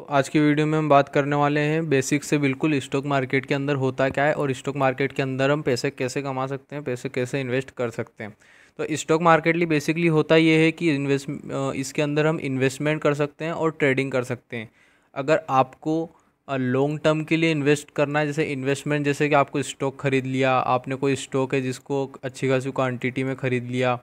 तो आज की वीडियो में हम बात करने वाले हैं बेसिक से बिल्कुल स्टॉक मार्केट के अंदर होता क्या है और स्टॉक मार्केट के अंदर हम पैसे कैसे कमा सकते हैं पैसे कैसे इन्वेस्ट कर सकते हैं तो स्टॉक मार्केटली बेसिकली होता ये है कि इन्वेस्ट इसके अंदर हम इन्वेस्टमेंट कर सकते हैं और ट्रेडिंग कर सकते हैं अगर आपको लॉन्ग टर्म के लिए इन्वेस्ट करना है जैसे इन्वेस्टमेंट जैसे कि आपको स्टॉक ख़रीद लिया आपने कोई स्टॉक है जिसको अच्छी खासी क्वान्टिटी में ख़रीद लिया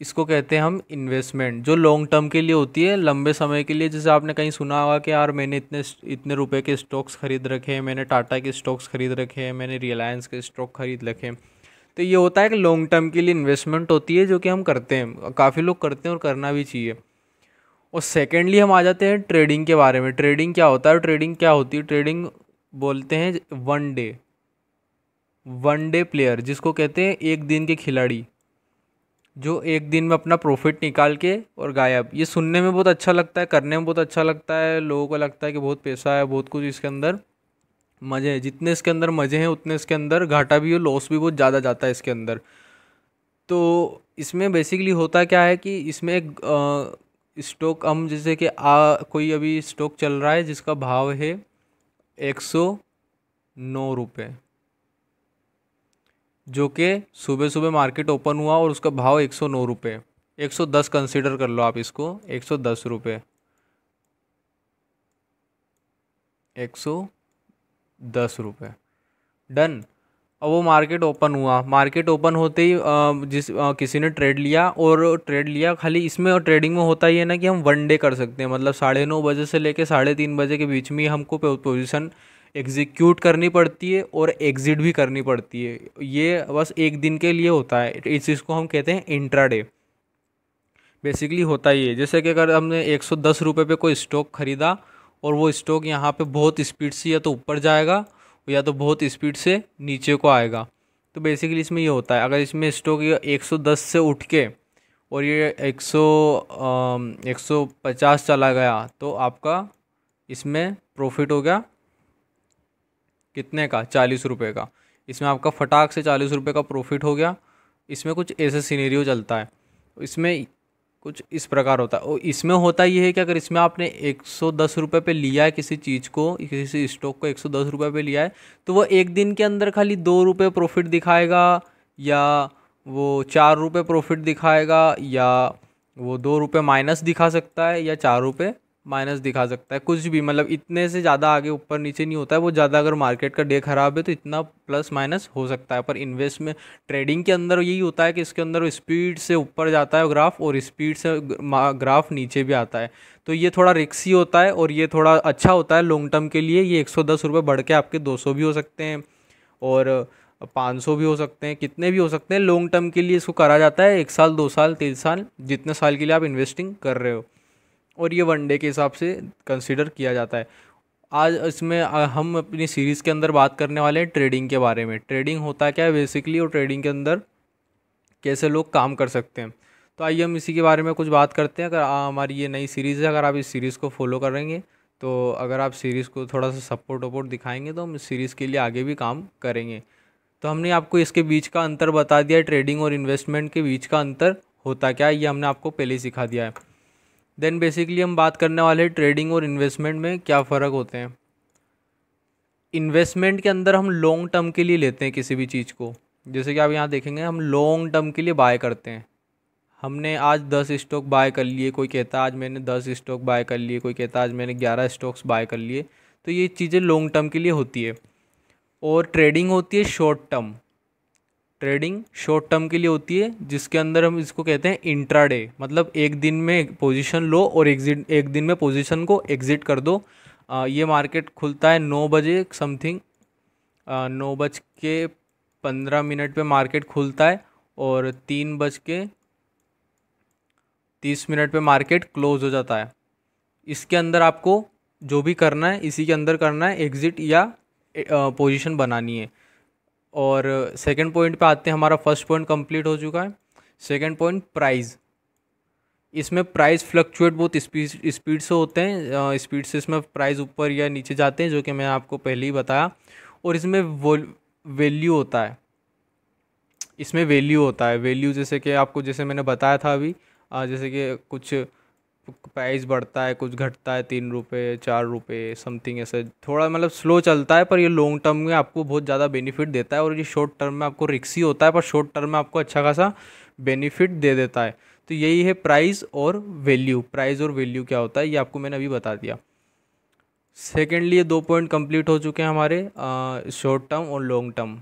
इसको कहते हैं हम इन्वेस्टमेंट जो लॉन्ग टर्म के लिए होती है लंबे समय के लिए जैसे आपने कहीं सुना होगा कि यार मैंने इतने इतने रुपए के स्टॉक्स खरीद रखे हैं मैंने टाटा के स्टॉक्स खरीद रखे हैं मैंने रिलायंस के स्टॉक खरीद रखे हैं तो ये होता है कि लॉन्ग टर्म के लिए इन्वेस्टमेंट होती है जो कि हम करते हैं काफ़ी लोग करते हैं और करना भी चाहिए और सेकेंडली हम आ जाते हैं ट्रेडिंग के बारे में ट्रेडिंग क्या होता है ट्रेडिंग क्या होती है ट्रेडिंग बोलते हैं one day one day player जिसको कहते हैं एक दिन के खिलाड़ी जो एक दिन में अपना प्रॉफिट निकाल के और गायब ये सुनने में बहुत अच्छा लगता है करने में बहुत अच्छा लगता है लोगों को लगता है कि बहुत पैसा है बहुत कुछ इसके अंदर मज़े हैं जितने इसके अंदर मज़े हैं उतने इसके अंदर घाटा भी और लॉस भी बहुत ज़्यादा जाता है इसके अंदर तो इसमें बेसिकली होता क्या है कि इसमें एक स्टॉक हम जैसे कि आ कोई अभी स्टॉक चल रहा है जिसका भाव है एक सौ नौ रुपये जो कि सुबह सुबह मार्केट ओपन हुआ और उसका भाव एक सौ नौ रुपये एक सौ दस कंसिडर कर लो आप इसको एक सौ दस रुपये एक सौ दस रुपये डन अब वो मार्केट ओपन हुआ मार्केट ओपन होते ही जिस किसी ने ट्रेड लिया और ट्रेड लिया खाली इसमें और ट्रेडिंग में होता ही है ना कि हम वन डे कर सकते हैं मतलब साढ़े नौ बजे से लेके साढ़े तीन बजे के बीच में हमको पोजीशन एग्जीक्यूट करनी पड़ती है और एग्ज़िट भी करनी पड़ती है ये बस एक दिन के लिए होता है इस चीज़ को हम कहते हैं इंट्राडे बेसिकली होता ही है जैसे कि अगर हमने एक सौ दस रुपये पर कोई स्टॉक ख़रीदा और वो स्टॉक यहाँ पे बहुत स्पीड से या तो ऊपर जाएगा या तो बहुत स्पीड से नीचे को आएगा तो बेसिकली इसमें ये होता है अगर इसमें स्टॉक ये 110 से उठ के और ये 100 150 चला गया तो आपका इसमें प्रॉफिट हो गया कितने का चालीस रुपये का इसमें आपका फटाक से चालीस रुपये का प्रॉफिट हो गया इसमें कुछ ऐसे सीनेरियो चलता है इसमें कुछ इस प्रकार होता है और इसमें होता ये है कि अगर इसमें आपने एक सौ दस रुपये पर लिया है किसी चीज़ को किसी स्टॉक को एक सौ दस रुपये पर लिया है तो वो एक दिन के अंदर खाली दो रुपये प्रॉफिट दिखाएगा या वो चार रुपये प्रॉफिट दिखाएगा या वो दो रुपये माइनस दिखा सकता है या चार रुपये माइनस दिखा सकता है कुछ भी मतलब इतने से ज़्यादा आगे ऊपर नीचे नहीं होता है वो ज़्यादा अगर मार्केट का डे ख़राब है तो इतना प्लस माइनस हो सकता है पर इन्वेस्ट में ट्रेडिंग के अंदर यही होता है कि इसके अंदर स्पीड से ऊपर जाता है ग्राफ और स्पीड से ग्राफ नीचे भी आता है तो ये थोड़ा रिक्सी होता है और ये थोड़ा अच्छा होता है लॉन्ग टर्म के लिए ये एक सौ बढ़ के आपके दो भी हो सकते हैं और 500 भी हो सकते हैं कितने भी हो सकते हैं लॉन्ग टर्म के लिए इसको करा जाता है एक साल दो साल तीन साल जितने साल के लिए आप इन्वेस्टिंग कर रहे हो और ये वनडे के हिसाब से कंसिडर किया जाता है आज इसमें हम अपनी सीरीज़ के अंदर बात करने वाले हैं ट्रेडिंग के बारे में ट्रेडिंग होता क्या है बेसिकली और ट्रेडिंग के अंदर कैसे लोग काम कर सकते हैं तो आइए हम इसी के बारे में कुछ बात करते हैं अगर हमारी ये नई सीरीज़ है अगर आप इस सीरीज़ को फॉलो करेंगे तो अगर आप सीरीज़ को थोड़ा सा सपोर्ट वपोर्ट दिखाएंगे तो हम इस सीरीज़ के लिए आगे भी काम करेंगे तो हमने आपको इसके बीच का अंतर बता दिया ट्रेडिंग और इन्वेस्टमेंट के बीच का अंतर होता क्या ये हमने आपको पहले सिखा दिया है देन बेसिकली हम बात करने वाले ट्रेडिंग और इन्वेस्टमेंट में क्या फ़र्क होते हैं इन्वेस्टमेंट के अंदर हम लॉन्ग टर्म के लिए लेते हैं किसी भी चीज़ को जैसे कि आप यहाँ देखेंगे हम लॉन्ग टर्म के लिए बाय करते हैं हमने आज दस स्टॉक बाय कर लिए कोई कहता है आज मैंने दस स्टॉक बाय कर लिए कोई कहता है आज मैंने ग्यारह स्टॉक्स बाय कर लिए तो ये चीज़ें लॉन्ग टर्म के लिए होती है और ट्रेडिंग होती है short term trading short term के लिए होती है जिसके अंदर हम इसको कहते हैं इंट्राडे मतलब एक दिन में पोजीशन लो और एग्जिट एक दिन में पोजीशन को एग्जिट कर दो आ, ये मार्केट खुलता है नौ बजे समथिंग नौ बज के पंद्रह मिनट पे मार्केट खुलता है और तीन बज के तीस मिनट पे मार्केट क्लोज हो जाता है इसके अंदर आपको जो भी करना है इसी के अंदर करना है एग्ज़िट या पोजीशन बनानी है और सेकंड पॉइंट पे आते हैं हमारा फर्स्ट पॉइंट कंप्लीट हो चुका है सेकंड पॉइंट प्राइस इसमें प्राइस फ्लक्चुएट बहुत स्पीड स्पीड से होते हैं स्पीड से इसमें प्राइस ऊपर या नीचे जाते हैं जो कि मैंने आपको पहले ही बताया और इसमें वैल्यू होता है इसमें वैल्यू होता है वैल्यू जैसे कि आपको जैसे मैंने बताया था अभी जैसे कि कुछ प्राइस बढ़ता है कुछ घटता है तीन रुपये चार रुपये समथिंग ऐसे थोड़ा मतलब स्लो चलता है पर ये लॉन्ग टर्म में आपको बहुत ज़्यादा बेनिफिट देता है और ये शॉर्ट टर्म में आपको रिक्स ही होता है पर शॉर्ट टर्म में आपको अच्छा खासा बेनिफिट दे देता है तो यही है प्राइस और वैल्यू प्राइस और वैल्यू क्या होता है ये आपको मैंने अभी बता दिया सेकेंडली ये दो पॉइंट कंप्लीट हो चुके हैं हमारे शॉर्ट टर्म और लॉन्ग टर्म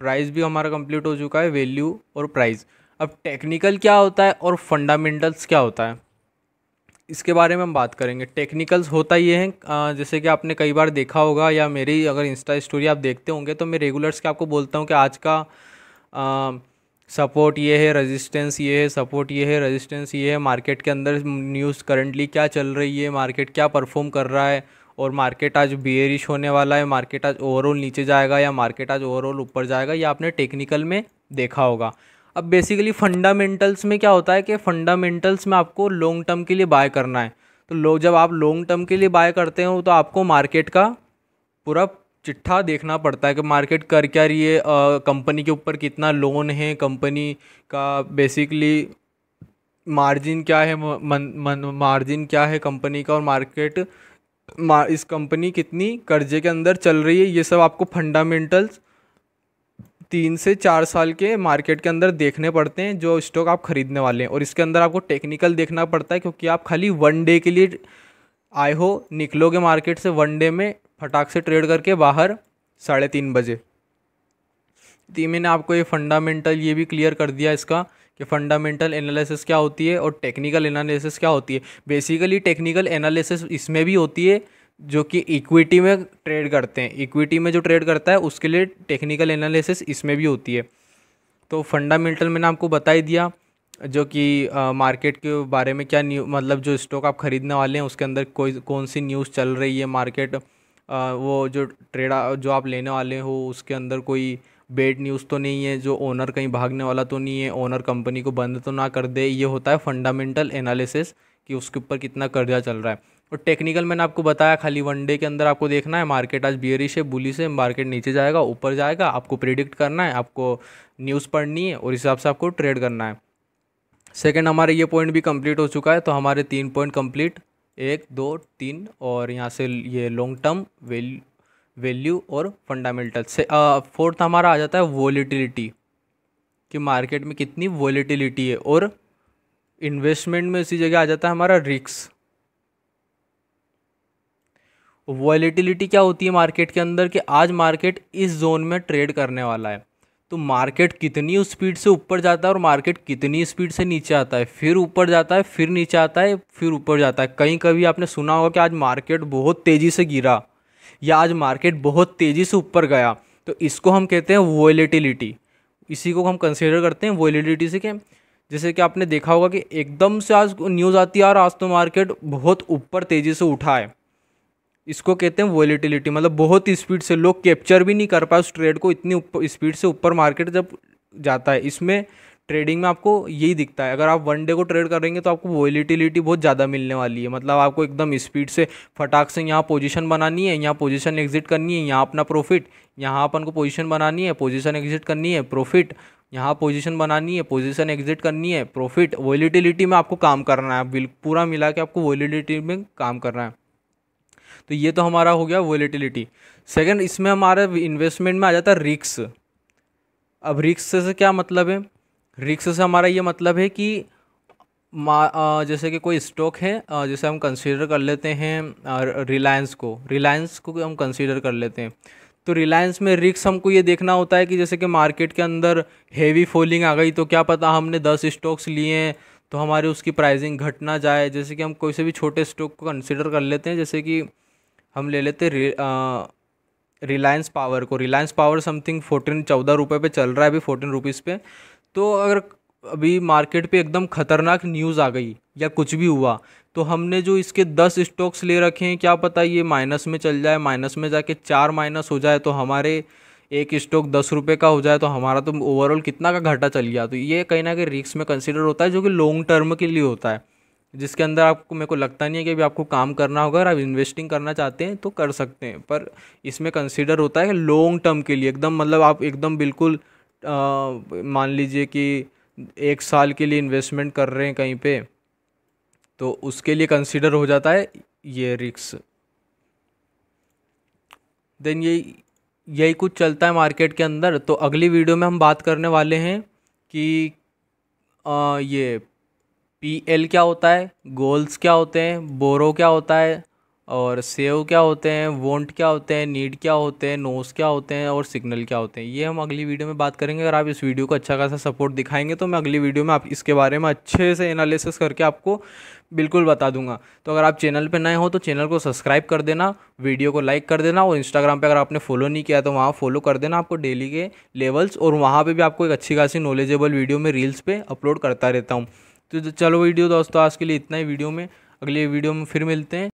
प्राइस भी हमारा कंप्लीट हो चुका है वैल्यू और प्राइस अब टेक्निकल क्या होता है और फंडामेंटल्स क्या होता है इसके बारे में हम बात करेंगे टेक्निकल्स होता ये है जैसे कि आपने कई बार देखा होगा या मेरी अगर इंस्टा स्टोरी आप देखते होंगे तो मैं रेगुलर्स के आपको बोलता हूँ कि आज का आ, सपोर्ट ये है रेजिस्टेंस ये है सपोर्ट ये है रेजिस्टेंस ये है मार्केट के अंदर न्यूज़ करंटली क्या चल रही है मार्केट क्या परफॉर्म कर रहा है और मार्केट आज बियरिश होने वाला है मार्केट आज ओवरऑल नीचे जाएगा या मार्केट आज ओवरऑल ऊपर जाएगा ये आपने टेक्निकल में देखा होगा अब बेसिकली फंडामेंटल्स में क्या होता है कि फंडामेंटल्स में आपको लॉन्ग टर्म के लिए बाय करना है तो लो जब आप लॉन्ग टर्म के लिए बाय करते हो तो आपको मार्केट का पूरा चिट्ठा देखना पड़ता है कि मार्केट कर क्या रही है कंपनी के ऊपर कितना लोन है कंपनी का बेसिकली मार्जिन क्या है मार्जिन क्या है कंपनी का और मार्केट मा, इस कंपनी कितनी कर्जे के अंदर चल रही है ये सब आपको फंडामेंटल्स तीन से चार साल के मार्केट के अंदर देखने पड़ते हैं जो स्टॉक आप ख़रीदने वाले हैं और इसके अंदर आपको टेक्निकल देखना पड़ता है क्योंकि आप खाली वन डे के लिए आए हो निकलोगे मार्केट से वन डे में फटाक से ट्रेड करके बाहर साढ़े तीन बजे तो मैंने आपको ये फंडामेंटल ये भी क्लियर कर दिया इसका कि फंडामेंटल एनालिसिस क्या होती है और टेक्निकल एनालिसिस क्या होती है बेसिकली टेक्निकल एनालिसिस इसमें भी होती है जो कि इक्विटी में ट्रेड करते हैं इक्विटी में जो ट्रेड करता है उसके लिए टेक्निकल एनालिसिस इसमें भी होती है तो फंडामेंटल मैंने आपको बता ही दिया जो कि मार्केट के बारे में क्या न्यू मतलब जो स्टॉक आप ख़रीदने वाले हैं उसके अंदर कोई कौन सी न्यूज़ चल रही है मार्केट आ, वो जो ट्रेड जो आप लेने वाले हो उसके अंदर कोई बेड न्यूज़ तो नहीं है जो ओनर कहीं भागने वाला तो नहीं है ओनर कंपनी को बंद तो ना कर दे ये होता है फंडामेंटल एनालिसिस कि उसके ऊपर कितना कर्जा चल रहा है और टेक्निकल मैंने आपको बताया खाली वन डे के अंदर आपको देखना है मार्केट आज बियरिश है बुली है मार्केट नीचे जाएगा ऊपर जाएगा आपको प्रिडिक्ट करना है आपको न्यूज़ पढ़नी है और हिसाब से आपको ट्रेड करना है सेकेंड हमारे ये पॉइंट भी कम्प्लीट हो चुका है तो हमारे तीन पॉइंट कम्प्लीट एक दो तीन और यहाँ से ये लॉन्ग टर्म वैल्यू वैल्यू और फंडामेंटल से फोर्थ हमारा आ जाता है वॉलीटिलिटी कि मार्केट में कितनी वॉलीटिलिटी है और इन्वेस्टमेंट में इसी जगह आ जाता है हमारा रिक्स वॉलीटिलिटी क्या होती है मार्केट के अंदर कि आज मार्केट इस जोन में ट्रेड करने वाला है तो मार्केट कितनी स्पीड से ऊपर जाता है और मार्केट कितनी स्पीड से नीचे आता है फिर ऊपर जाता है फिर नीचे आता है फिर ऊपर जाता है कहीं कभी आपने सुना होगा कि आज मार्केट बहुत तेज़ी से गिरा या आज मार्केट बहुत तेज़ी से ऊपर गया तो इसको हम कहते हैं वॉलेटिलिटी इसी को हम कंसिडर करते हैं वॉलीटिलिटी से क्या जैसे कि आपने देखा होगा कि एकदम से आज न्यूज़ आती है और आज तो मार्केट बहुत ऊपर तेज़ी से उठा है इसको कहते हैं वॉलीटिलिटी मतलब बहुत ही स्पीड से लोग कैप्चर भी नहीं कर पाए उस ट्रेड को इतनी स्पीड से ऊपर मार्केट जब जाता है इसमें ट्रेडिंग में आपको यही दिखता है अगर आप वन डे को ट्रेड करेंगे तो आपको वॉलीटिलिटी बहुत ज़्यादा मिलने वाली है मतलब आपको एकदम स्पीड से फटाक से यहाँ पोजिशन बनानी है यहाँ पोजिशन एग्जिट करनी है यहाँ अपना प्रॉफिट यहाँ अपन को पोजिशन बनानी है पोजिशन एग्जिट करनी है प्रॉफिट यहाँ पोजिशन बनानी है पोजिशन एग्जिट करनी है प्रॉफिट वॉलीटिलिटी में आपको काम करना है पूरा मिला के आपको वॉलीटिलिटी में काम करना है तो ये तो हमारा हो गया वोलेटिलिटी सेकंड इसमें हमारे इन्वेस्टमेंट में आ जाता है रिक्स अब रिक्स से क्या मतलब है रिक्स से हमारा ये मतलब है कि जैसे कि कोई स्टॉक है जैसे हम कंसीडर कर लेते हैं रिलायंस को रिलायंस को हम कंसीडर कर लेते हैं तो रिलायंस में रिक्स हमको ये देखना होता है कि जैसे कि मार्केट के अंदर हेवी फॉलिंग आ गई तो क्या पता हमने दस स्टॉक्स लिए हैं तो हमारे उसकी प्राइसिंग घटना जाए जैसे कि हम कोई से भी छोटे स्टॉक को कंसिडर कर लेते हैं जैसे कि हम ले लेते रिलायंस पावर को रिलायंस पावर समथिंग फोर्टीन चौदह रुपये पर चल रहा है अभी फोर्टीन रुपीज़ पे तो अगर अभी मार्केट पे एकदम खतरनाक न्यूज़ आ गई या कुछ भी हुआ तो हमने जो इसके दस स्टॉक्स ले रखे हैं क्या पता ये माइनस में चल जाए माइनस में जाके चार माइनस हो जाए तो हमारे एक स्टॉक दस रुपये का हो जाए तो हमारा तो ओवरऑल कितना का घाटा चल गया तो ये कहीं ना कहीं रिक्स में कंसिडर होता है जो कि लॉन्ग टर्म के लिए होता है जिसके अंदर आपको मेरे को लगता नहीं है कि अभी आपको काम करना होगा अगर आप इन्वेस्टिंग करना चाहते हैं तो कर सकते हैं पर इसमें कंसिडर होता है लॉन्ग टर्म के लिए एकदम मतलब आप एकदम बिल्कुल मान लीजिए कि एक साल के लिए इन्वेस्टमेंट कर रहे हैं कहीं पे तो उसके लिए कंसिडर हो जाता है ये रिक्स देन ये यही कुछ चलता है मार्केट के अंदर तो अगली वीडियो में हम बात करने वाले हैं कि आ, ये पी एल क्या होता है गोल्स क्या होते हैं बोरो क्या होता है और सेव क्या होते हैं वोंट क्या होते हैं नीड क्या होते हैं नोस क्या होते हैं और सिग्नल क्या होते हैं ये हम अगली वीडियो में बात करेंगे अगर आप इस वीडियो को अच्छा खासा सपोर्ट दिखाएंगे तो मैं अगली वीडियो में आप इसके बारे में अच्छे से एनालिसिस करके आपको बिल्कुल बता दूंगा तो अगर आप चैनल पर नए हो तो चैनल को सब्सक्राइब कर देना वीडियो को लाइक कर देना और इंस्टाग्राम पर अगर आपने फॉलो नहीं किया तो वहाँ फॉलो कर देना आपको डेली के लेवल्स और वहाँ पर भी आपको एक अच्छी खासी नॉलेजेबल वीडियो में रील्स पर अपलोड करता रहता हूँ तो चलो वीडियो दोस्तों आज के लिए इतना ही वीडियो में अगले वीडियो में फिर मिलते हैं